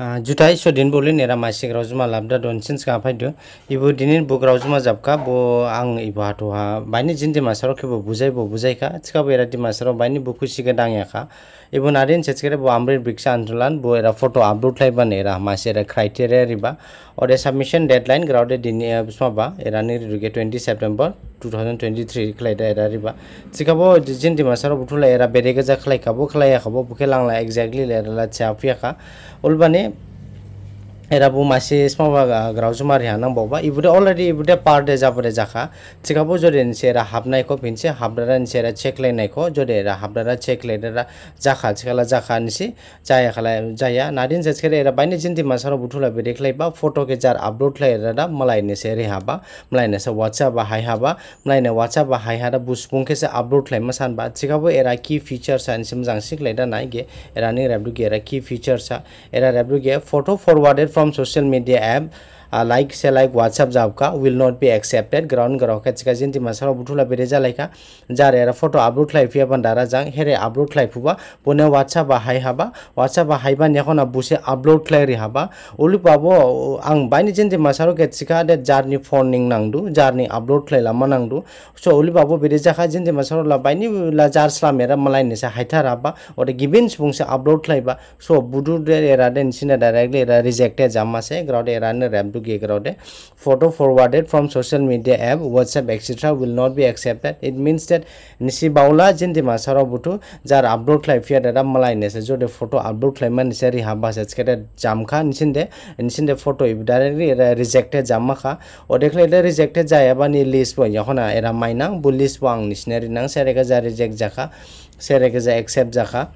जुटाई सोदिन बोले नेरा मासिक रावजुमा लाबदा दनसिन का फाइदो इबो दिनिन बुक रावजुमा जाबका बो आं इबो हाथोहा बाइनि जिन दिमासाराव केबो बुजाय बो बुजायखा थिखा बेरा दिमासाराव बाइनि बुकु सिगे दांयाखा इबो नारिन सेचकेरे बो आमरिन ब्रिक्सा आन्दोलन बो एरा फोटो अपलोड लाइबा नेरा मासेरा क्राइटेरिया रिबा और ए सबमिशन डेडलाइन ग्राउडे दिन बिस्माबा एरा नि रुगे 20 सेप्टेम्बर টু থাউজেণ্ড দা এরা রিবা চিকাবো জিন দিমাসার বুথুলা এরা বেরেগে যা খলাই কাবো খলাই হবো বুকে লাংলা এক্স্যাক্টলি লেরা লাচা ফিয়াকা एरा बो मासे स्मबा ग्राउजुमार हा नांबावबा इबुदे ऑलरेडी इबुदे पार दे जाबोरे जाखा थिखाबो जदे नसेरा हाबनाय को पिनसे हाबदारा नसेरा चेक लेनाय को जदे रा हाबदारा चेक लेदरा जाखा थिखाला जाखा निसि जाय खला जाया नादिन जसखेरे एरा बायने जिंदि मासारो बुथुला बे देखलायबा फोटो के जार अपलोड लायरा दा मलाय रे हाबा मलाय नसे व्हाट्सएप बा हाबा मलाय ने व्हाट्सएप बा हाय हादा बुसपुं केसे अपलोड लाय मासान बा एरा की फीचार्स आ निसि मजां सिख लायदा नाय गे एरा नि गए गे एरा की एरा रेब्लु गे photo forwarded platform social media app like से लाइक व्हाट्सअप जाबका विल नॉट बी एक्सेप्टेड ग्राउंड ग्रहका चिका जिनती मासा बुठुला बेरेजा लाइका जारे रा फोटो अपलोड लाइफ या बंदारा जांग हेरे अपलोड लाइफ हुबा पोने व्हाट्सअप बा हाई हाबा व्हाट्सअप बा हाई बा नेखोना बुसे अपलोड लाइ रि हाबा उलु पाबो आंग बाइनि जिनती मासा रो केचिका दे जर्नी फोनिंग नांगदु जर्नी अपलोड लाइ लामा नांगदु सो उलु पाबो बेरेजा खा जिनती मासा रो ला बाइनि ला जारस्ला मेरा मलाइ नेसे हाइथा राबा ओरे गिबिन्स बुंसे अपलोड लाइबा सो बुदु दे एरा देन सिना डायरेक्टली रिजेक्टेड जामासे ग्राउड एरा ने रैप to get out a photo forwarded from social media app whatsapp etc will not be accepted it means that nisi baula jindi masara butu jar upload life here that i'm malay nese jode photo upload claim and seri haba sets get a jam kha nisinde nisinde photo if directly rejected jamma kha or declare rejected jaya bani list boy yahona era minang bullish wang nisneri nang sereka jar reject jaka sereka jar accept jaka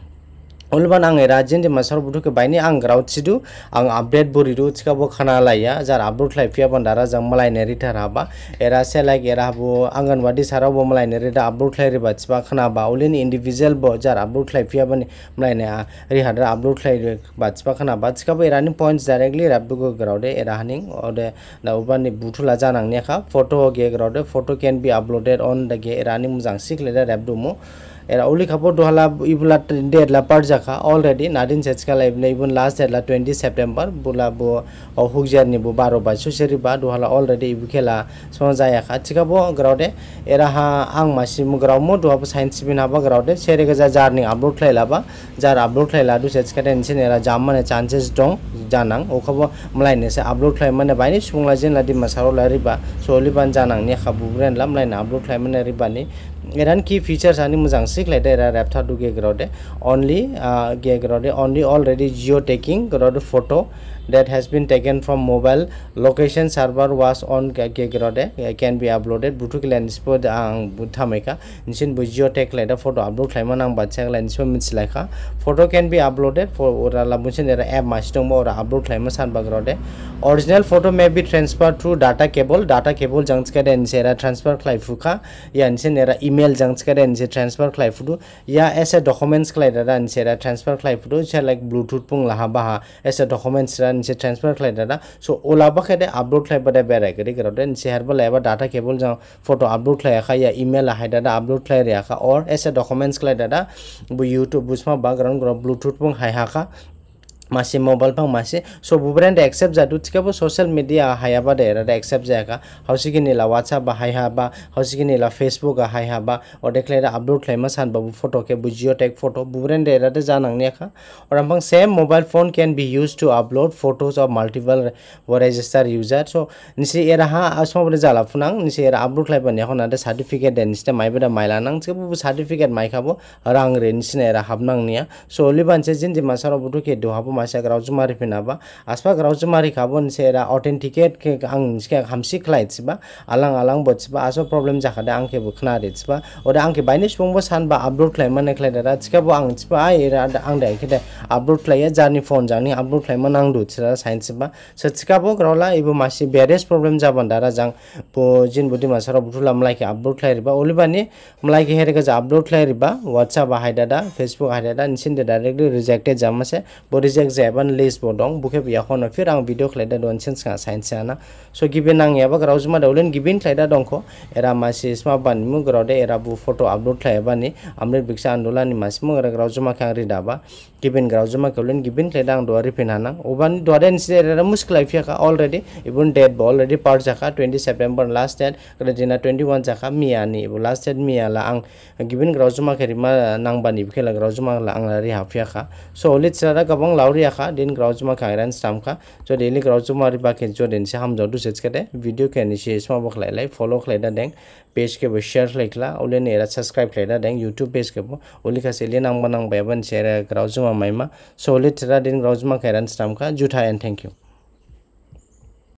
হলবান আং রাজেন্ডে Masar বুটুকে বাইনি আং গ্রাউটসিডু আং update বরিডু চিকাব খানা লাইয়া যার update লাই পিয়া বান্দারা যা মালাই নেরিটার হাবা এরা সে লাইক এরা হাবু আঙ্গনবাড়ি সারাও বো মালাই নেরিটা আপডেট লাই রেবা চিপা খানা বা উলিন ইন্ডিভিজুয়াল বো যার আপডেট লাই পিয়া বানি মালাই নেয়া রিহাডার আপডেট লাই বা চিপা খানা বা চিকাবো এরানি পয়েন্টস ডাইরেক্টলি রাব্বিগ গ্রাউডে এরা হানিং ওডে দা উবানি বুটুলা জানাং নেখা ফটো গে গ্রাউডে photo can be uploaded on the গে এরানি মুজাং শিখলে রাব্দুমো এরা উল্লেখাবো দোহালা ইবুলা ডেডলা পার জাকা অলরেডি নারিন সেচকা লাইবনে ইবুন লাস্ট ডেডলা টুয়েন্টি সেপ্টেম্বর বুলা বো ও হুকজার নিবো বারো বাই সুসেরি বা দোহালা অলরেডি ইবু খেলা সমাজায় একা ঠিকাবো গ্রাউডে এরা হা আং মাসি গ্রাউমো দোহাবো সায়েন্স বিন হাবা গ্রাউডে সে রেগেজা জার্নিং আপলোড খাইলাবা যাৰ আপলোড খাইলা দু সেচকা টেনশন এরা জাম মানে চান্সেস দং জানাং ওখাবো মলাইনে সে আপলোড খাই মানে বাইনি সুবংলা জেনলা দিমা সারো লারিবা সহলিবান জানাং নিয়ে খাবু ব্রেন লাম লাইনে আপলোড খাই মানে রিবানি एरान की फीचर्स आनी मुझे सिक्लाइटे एरा रेप्था डू गेगरोडे ओनली गेगरोडे ओनली ऑलरेडी जियो टेकिंग गरोडे photo that has been taken from mobile location server was on gegrode can be uploaded bluetooth lan spot ang buthameka nisin bujio tech leda photo upload khlaimana ang batsak lan ispo mitsilaka photo can be uploaded for ora labunsin era app mastom ora upload san sanbagrode original photo may be transferred through data cable data cable jangskade sera transfer fuka ya nisin era email jangskade se transfer fudu ya as a documents khlaidara sera transfer khlaifudu cha like bluetooth pung laha baha as a documents निसे transfer खालायदोना स' अलाबा खायदे upload खालायबाथाय बेरायगोरि गेरावदे निसे हेरबोला एबा data cable जों फट' upload खालायाखा email आहाय दादा upload खालायरियाखा अर एसे documents खालायदा बु युटुब बुसमा बाग्राउन्ड ग्रुप ब्लुटुथ बुं हायहाखा मासे मोबाइल फां मासे सो ब्रेन्ड एक्सेप्ट जा दुथिखाबो ससियल मिडिया हायाबा देरा एक्सेप्ट जायाखा हाउसिगिनि ला व्हाट्सएप हाय हाबा हाउसिगिनि ला फेसबुक हाय हाबा अदेखलाइरा आपलोड खालायमा सानबाबो फट' के बुजियो टेक फट' ब्रेन्ड एरादे जानांनियाखा अरामफां same mobile phone can be use to upload photos of multiple register user सो निसे एराहा आसमाबो जाला फुनां निसे एरा आपलोड खालायबानि एखनादे सार्टिफिकेट देनिसते माइबेदा माइलानां थिखाबो सार्टिफिकेट माइखाबो रां रेनिसिना एरा हाबनांनिया सो अलि बानसे जिन्दि मासारावबोथ' के दहाबो मासा ग्राउज मारी फिनाबा आसपा ग्राउज मारी खाबो निसेरा ऑथेंटिकेट आं निसके हमसी क्लाइट्सबा आलां आलां बत्सबा आसो प्रॉब्लम जाखादे आंके बुखना रेट्सबा ओदा आंके बायनि सुबुंबो सानबा अपलोड क्लाइमन क्लाइदारा थिखाबो आं थिबा आइरा आं दाइखेदे अपलोड क्लाइया जानि फोन जानि अपलोड ग्राउला इबो मासि बेरेस प्रॉब्लम दारा जां बो जिन बुदि मासारा बुथुला मलाइके अपलोड क्लाइरिबा के मलाइके हेरेगा जा अपलोड व्हाट्सएप फेसबुक हाइदादा निसिन डायरेक्टली रिजेक्टेड जामसे बो reject jejak zeban list bo dong bukhe bia firang ang video kleda don sen sanga science ana so given nang yaba grau jma daulen given kleda dong ko era masi sma ban mu grau de era bu foto upload ban ni amre biksa andola ni masi mu grau kang rida ri daba given grau jma kolen given kleda ang doari pinana oban doaren si era musklai phia ka already ibun dead ball already part jaka 20 september last date jina 21 jaka ni ibu last date la ang given grau nang ban ibu kela grau jma la ang ri hafia so let's ra kabang laur खा दिन ground जुमा खा स्टाम खा जो daily ground जुमा और बाकी जो दिन से हम जो दूसरे के दे वीडियो के नीचे इसमें वो खिलाई लाई फॉलो खिलाई दें पेज के वो शेयर लिखला उल्ले ने एरा सब्सक्राइब खिलाई दें यूट्यूब पेज के वो उल्ली खा से नाम बना बैबन शेयर ग्राउंड माइमा सो उल्ले दिन ग्राउंड जुमा खा रहा स्टाम खा जुठा एंड थैंक यू